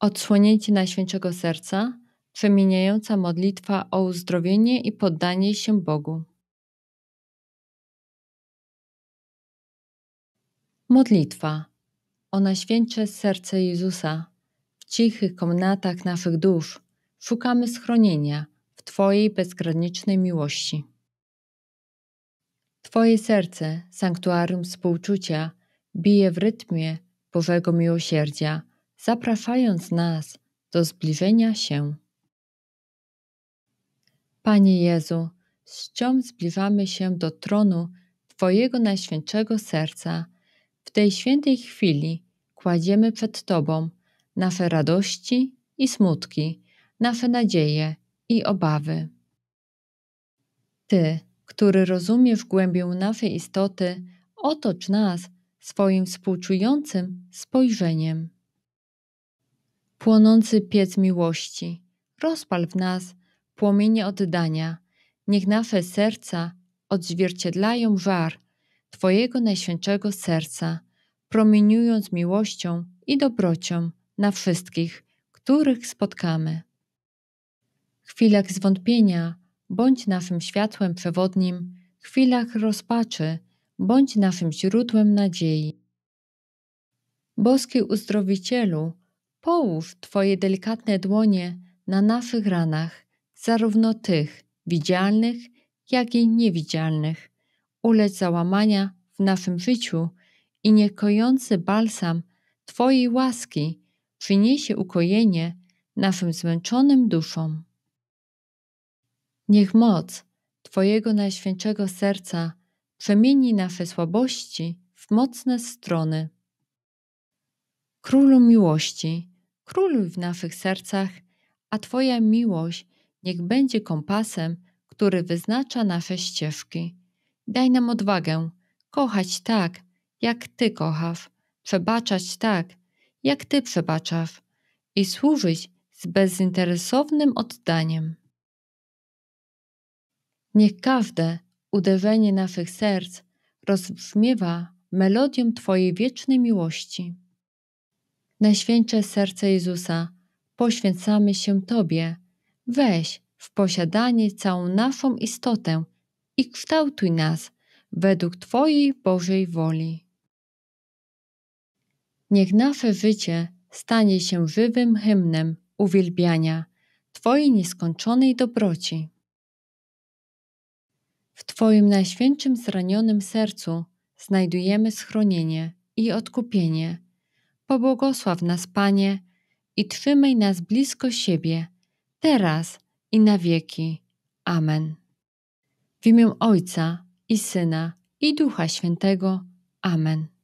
Odsłonięcie Najświętszego Serca, przemieniająca modlitwa o uzdrowienie i poddanie się Bogu. Modlitwa o Najświętsze Serce Jezusa. W cichych komnatach naszych dusz szukamy schronienia w Twojej bezgranicznej miłości. Twoje serce, sanktuarium współczucia, bije w rytmie Bożego miłosierdzia – zapraszając nas do zbliżenia się. Panie Jezu, z czym zbliżamy się do tronu Twojego Najświętszego Serca. W tej świętej chwili kładziemy przed Tobą nasze radości i smutki, nasze nadzieje i obawy. Ty, który rozumiesz głębię naszej istoty, otocz nas swoim współczującym spojrzeniem. Płonący piec miłości, rozpal w nas płomienie oddania, niech nasze serca odzwierciedlają żar Twojego najświętszego serca, promieniując miłością i dobrocią na wszystkich, których spotkamy. W chwilach zwątpienia bądź naszym światłem przewodnim, w chwilach rozpaczy bądź naszym źródłem nadziei. Boski uzdrowicielu, Połóż Twoje delikatne dłonie na naszych ranach, zarówno tych widzialnych, jak i niewidzialnych. Ulec załamania w naszym życiu i niekojący balsam Twojej łaski przyniesie ukojenie naszym zmęczonym duszom. Niech moc Twojego Najświętszego Serca przemieni nasze słabości w mocne strony. Królu miłości, króluj w naszych sercach, a Twoja miłość niech będzie kompasem, który wyznacza nasze ścieżki. Daj nam odwagę, kochać tak, jak Ty kochasz, przebaczać tak, jak Ty przebaczasz i służyć z bezinteresownym oddaniem. Niech każde uderzenie naszych serc rozbrzmiewa melodią Twojej wiecznej miłości. Najświętsze serce Jezusa, poświęcamy się Tobie. Weź w posiadanie całą naszą istotę i kształtuj nas według Twojej Bożej woli. Niech nasze życie stanie się żywym hymnem uwielbiania Twojej nieskończonej dobroci. W Twoim najświętszym zranionym sercu znajdujemy schronienie i odkupienie Pobłogosław nas, Panie, i trzymaj nas blisko siebie, teraz i na wieki. Amen. W imię Ojca i Syna i Ducha Świętego. Amen.